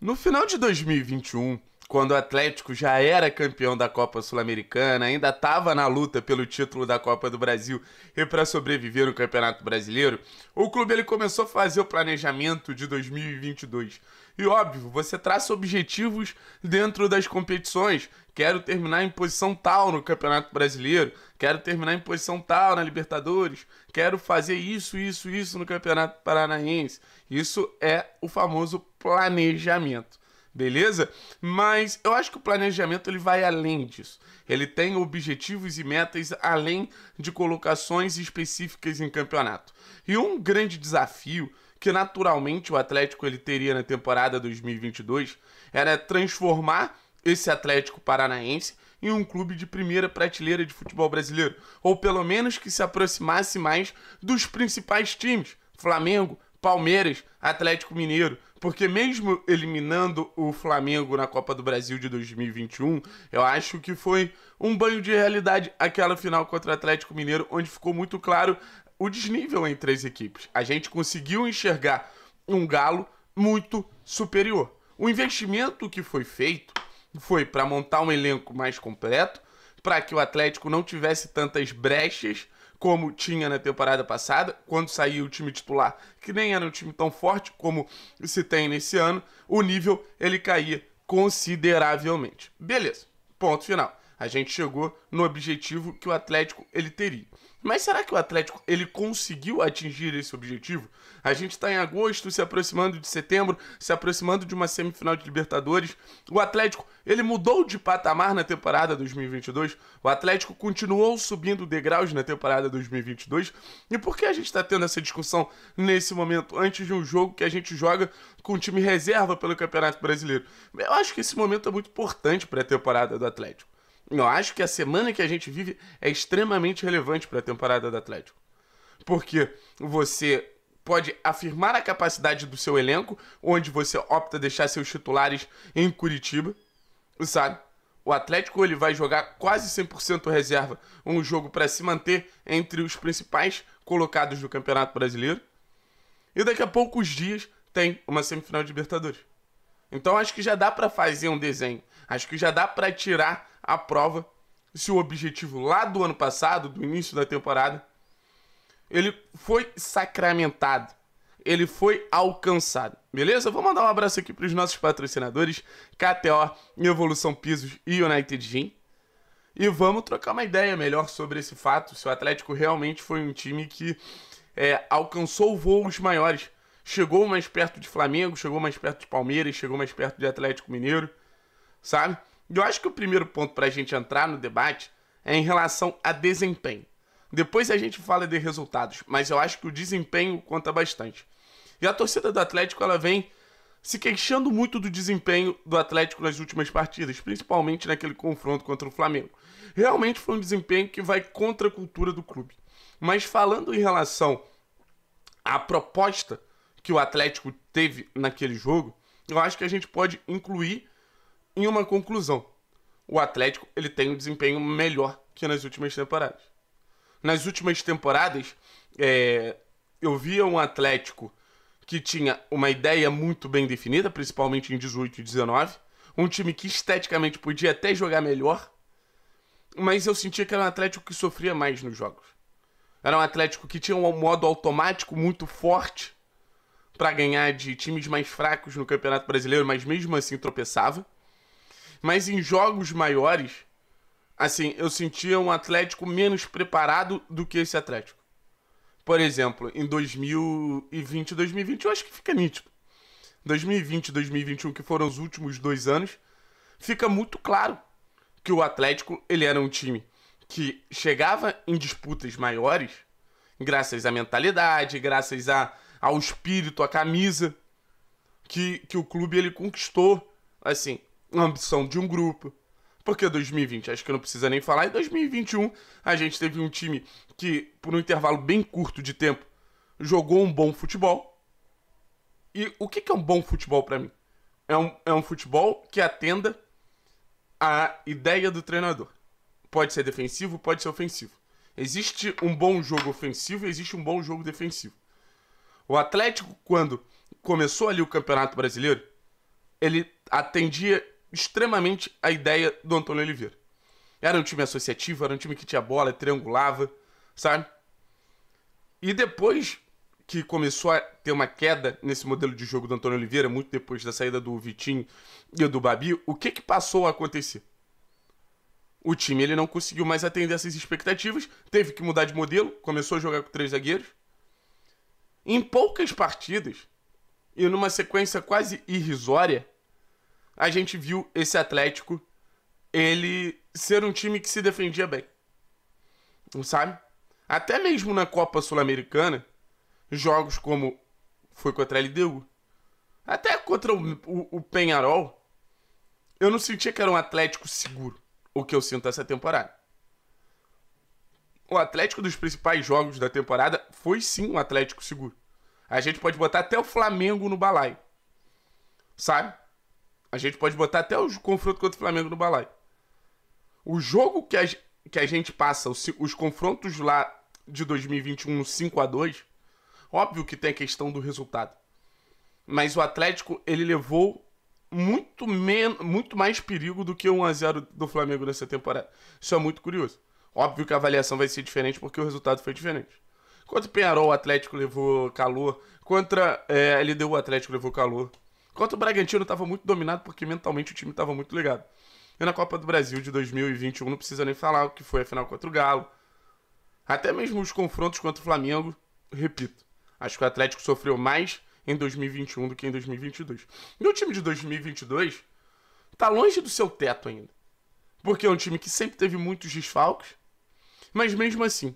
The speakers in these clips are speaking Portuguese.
No final de 2021, quando o Atlético já era campeão da Copa Sul-Americana, ainda estava na luta pelo título da Copa do Brasil e para sobreviver no Campeonato Brasileiro, o clube ele começou a fazer o planejamento de 2022. E óbvio, você traça objetivos dentro das competições. Quero terminar em posição tal no Campeonato Brasileiro, quero terminar em posição tal na Libertadores, quero fazer isso, isso, isso no Campeonato Paranaense. Isso é o famoso planejamento beleza? Mas eu acho que o planejamento ele vai além disso. Ele tem objetivos e metas além de colocações específicas em campeonato. E um grande desafio que naturalmente o Atlético ele teria na temporada 2022 era transformar esse Atlético Paranaense em um clube de primeira prateleira de futebol brasileiro, ou pelo menos que se aproximasse mais dos principais times: Flamengo, Palmeiras, Atlético Mineiro, porque mesmo eliminando o Flamengo na Copa do Brasil de 2021, eu acho que foi um banho de realidade aquela final contra o Atlético Mineiro, onde ficou muito claro o desnível entre as equipes. A gente conseguiu enxergar um Galo muito superior. O investimento que foi feito foi para montar um elenco mais completo, para que o Atlético não tivesse tantas brechas como tinha na temporada passada, quando saiu o time titular, que nem era um time tão forte como se tem nesse ano, o nível ele caía consideravelmente. Beleza, ponto final. A gente chegou no objetivo que o Atlético ele teria. Mas será que o Atlético ele conseguiu atingir esse objetivo? A gente está em agosto, se aproximando de setembro, se aproximando de uma semifinal de Libertadores. O Atlético ele mudou de patamar na temporada 2022. O Atlético continuou subindo degraus na temporada 2022. E por que a gente está tendo essa discussão nesse momento antes de um jogo que a gente joga com o time reserva pelo Campeonato Brasileiro? Eu acho que esse momento é muito importante para a temporada do Atlético. Eu acho que a semana que a gente vive é extremamente relevante para a temporada do Atlético. Porque você pode afirmar a capacidade do seu elenco, onde você opta deixar seus titulares em Curitiba, sabe? O Atlético ele vai jogar quase 100% reserva, um jogo para se manter entre os principais colocados do Campeonato Brasileiro. E daqui a poucos dias tem uma semifinal de Libertadores. Então acho que já dá para fazer um desenho, acho que já dá para tirar a prova se o objetivo lá do ano passado, do início da temporada, ele foi sacramentado, ele foi alcançado. Beleza? Vou mandar um abraço aqui para os nossos patrocinadores, KTO, Evolução Pisos e United Gym. E vamos trocar uma ideia melhor sobre esse fato, se o Atlético realmente foi um time que é, alcançou voos maiores. Chegou mais perto de Flamengo, chegou mais perto de Palmeiras, chegou mais perto de Atlético Mineiro, sabe? Eu acho que o primeiro ponto para a gente entrar no debate é em relação a desempenho. Depois a gente fala de resultados, mas eu acho que o desempenho conta bastante. E a torcida do Atlético ela vem se queixando muito do desempenho do Atlético nas últimas partidas, principalmente naquele confronto contra o Flamengo. Realmente foi um desempenho que vai contra a cultura do clube. Mas falando em relação à proposta que o Atlético teve naquele jogo, eu acho que a gente pode incluir em uma conclusão. O Atlético ele tem um desempenho melhor que nas últimas temporadas. Nas últimas temporadas, é, eu via um Atlético que tinha uma ideia muito bem definida, principalmente em 18 e 19. Um time que esteticamente podia até jogar melhor, mas eu sentia que era um Atlético que sofria mais nos jogos. Era um Atlético que tinha um modo automático muito forte para ganhar de times mais fracos no Campeonato Brasileiro, mas mesmo assim tropeçava. Mas em jogos maiores, assim, eu sentia um Atlético menos preparado do que esse Atlético. Por exemplo, em 2020 e 2021, eu acho que fica nítido. 2020 e 2021, que foram os últimos dois anos, fica muito claro que o Atlético ele era um time que chegava em disputas maiores, graças à mentalidade, graças a, ao espírito, à camisa que, que o clube ele conquistou. Assim, ambição de um grupo. Porque 2020, acho que não precisa nem falar, e 2021 a gente teve um time que, por um intervalo bem curto de tempo, jogou um bom futebol. E o que, é um bom futebol para mim? É um, é um futebol que atenda a ideia do treinador. Pode ser defensivo, pode ser ofensivo. Existe um bom jogo ofensivo e existe um bom jogo defensivo. O Atlético, quando começou ali o Campeonato Brasileiro, ele atendia extremamente a ideia do Antônio Oliveira. Era um time associativo, era um time que tinha bola, triangulava, sabe? E depois que começou a ter uma queda nesse modelo de jogo do Antônio Oliveira, muito depois da saída do Vitinho e do Babi, o que, que passou a acontecer? O time ele não conseguiu mais atender essas expectativas, teve que mudar de modelo, começou a jogar com três zagueiros. Em poucas partidas, e numa sequência quase irrisória, a gente viu esse Atlético ele ser um time que se defendia bem. Não sabe? Até mesmo na Copa Sul-Americana, jogos como foi contra a LDU, até contra o, o, o Penharol, eu não sentia que era um Atlético seguro, o que eu sinto essa temporada. O Atlético dos principais jogos da temporada foi sim um Atlético seguro. A gente pode botar até o Flamengo no balaio. Sabe? A gente pode botar até o confronto contra o Flamengo no balaio. O jogo que a, que a gente passa, os, os confrontos lá de 2021 no 5 a 2 óbvio que tem a questão do resultado. Mas o Atlético, ele levou muito, menos, muito mais perigo do que o 1x0 do Flamengo nessa temporada. Isso é muito curioso. Óbvio que a avaliação vai ser diferente porque o resultado foi diferente. Contra o Penharol, o Atlético levou calor. Contra é, a LDU, o Atlético levou calor. Enquanto o Bragantino estava muito dominado porque mentalmente o time estava muito ligado. E na Copa do Brasil de 2021 não precisa nem falar o que foi a final contra o Galo. Até mesmo os confrontos contra o Flamengo, repito, acho que o Atlético sofreu mais em 2021 do que em 2022. E o time de 2022 está longe do seu teto ainda. Porque é um time que sempre teve muitos desfalques, mas mesmo assim,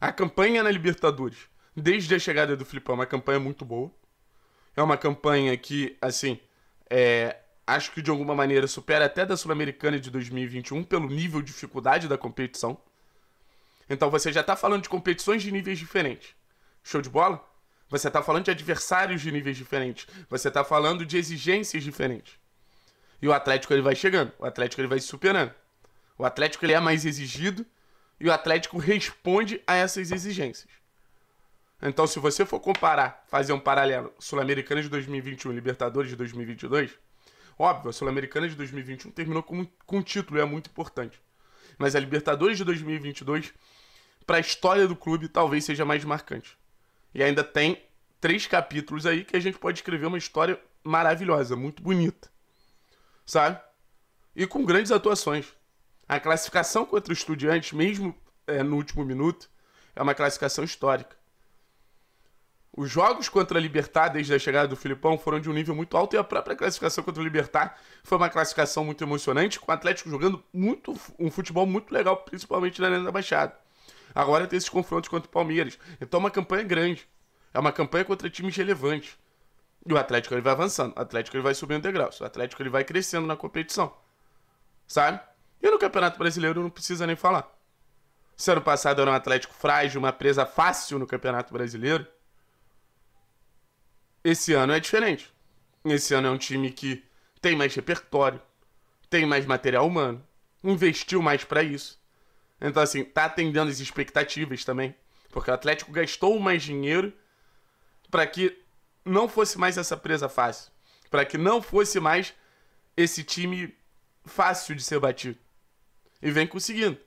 a campanha na Libertadores, desde a chegada do Filipão, é uma campanha muito boa. É uma campanha que, assim, é, acho que de alguma maneira supera até da Sul-Americana de 2021 pelo nível de dificuldade da competição. Então você já está falando de competições de níveis diferentes. Show de bola? Você está falando de adversários de níveis diferentes. Você está falando de exigências diferentes. E o Atlético ele vai chegando, o Atlético ele vai se superando. O Atlético ele é mais exigido e o Atlético responde a essas exigências. Então, se você for comparar, fazer um paralelo Sul-Americana de 2021 e Libertadores de 2022, óbvio, a Sul-Americana de 2021 terminou com, com um título é muito importante. Mas a Libertadores de 2022, para a história do clube, talvez seja mais marcante. E ainda tem três capítulos aí que a gente pode escrever uma história maravilhosa, muito bonita. Sabe? E com grandes atuações. A classificação contra o Estudiantes, mesmo é, no último minuto, é uma classificação histórica. Os jogos contra a Libertar, desde a chegada do Filipão, foram de um nível muito alto e a própria classificação contra o Libertar foi uma classificação muito emocionante, com o Atlético jogando muito, um futebol muito legal, principalmente na Arena da Baixada. Agora tem esses confrontos contra o Palmeiras. Então é uma campanha grande. É uma campanha contra times relevantes. E o Atlético ele vai avançando, o Atlético ele vai subindo degraus, o Atlético ele vai crescendo na competição. Sabe? E no Campeonato Brasileiro não precisa nem falar. Se ano passado era um Atlético frágil, uma presa fácil no Campeonato Brasileiro, esse ano é diferente. Esse ano é um time que tem mais repertório, tem mais material humano, investiu mais para isso. Então, assim, tá atendendo as expectativas também. Porque o Atlético gastou mais dinheiro para que não fosse mais essa presa fácil. para que não fosse mais esse time fácil de ser batido. E vem conseguindo.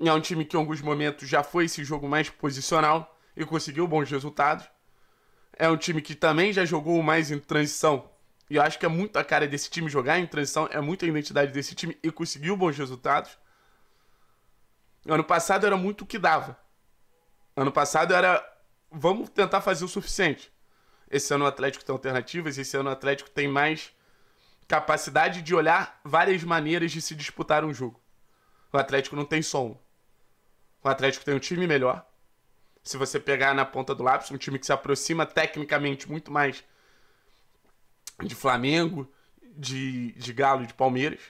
E é um time que em alguns momentos já foi esse jogo mais posicional e conseguiu bons resultados é um time que também já jogou mais em transição. E eu acho que é muito a cara desse time jogar em transição, é muito a identidade desse time e conseguiu bons resultados. Ano passado era muito o que dava. Ano passado era vamos tentar fazer o suficiente. Esse ano o Atlético tem alternativas, esse ano o Atlético tem mais capacidade de olhar várias maneiras de se disputar um jogo. O Atlético não tem som. O Atlético tem um time melhor se você pegar na ponta do lápis, um time que se aproxima tecnicamente muito mais de Flamengo, de, de Galo e de Palmeiras.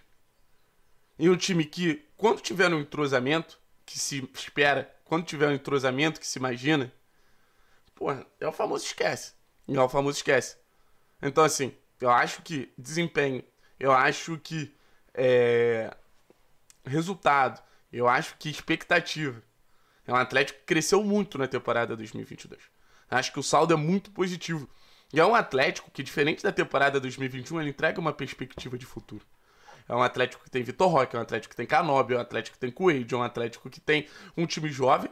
E um time que, quando tiver um entrosamento, que se espera, quando tiver um entrosamento, que se imagina, porra, é o famoso esquece. É o famoso esquece. Então, assim, eu acho que desempenho, eu acho que é, resultado, eu acho que expectativa, é um Atlético que cresceu muito na temporada 2022. Acho que o saldo é muito positivo. E é um Atlético que, diferente da temporada 2021, ele entrega uma perspectiva de futuro. É um Atlético que tem Vitor Roque, é um Atlético que tem Canobi, é um Atlético que tem Coelho, é um Atlético que tem um time jovem.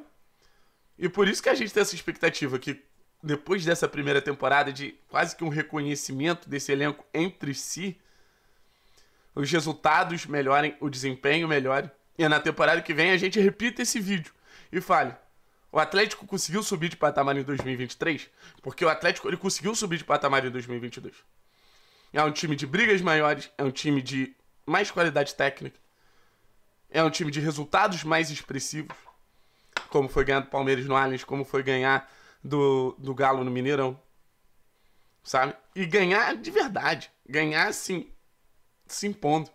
E por isso que a gente tem essa expectativa que, depois dessa primeira temporada, de quase que um reconhecimento desse elenco entre si, os resultados melhorem, o desempenho melhore. E na temporada que vem a gente repita esse vídeo e fale: o Atlético conseguiu subir de patamar em 2023? Porque o Atlético ele conseguiu subir de patamar em 2022. É um time de brigas maiores, é um time de mais qualidade técnica, é um time de resultados mais expressivos, como foi ganhar do Palmeiras no Allianz, como foi ganhar do, do Galo no Mineirão, sabe? E ganhar de verdade, ganhar assim, se impondo.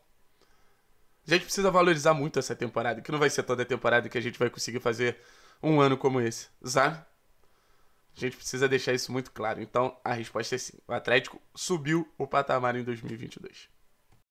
A gente precisa valorizar muito essa temporada, que não vai ser toda a temporada que a gente vai conseguir fazer um ano como esse, sabe? A gente precisa deixar isso muito claro. Então, a resposta é sim. O Atlético subiu o patamar em 2022.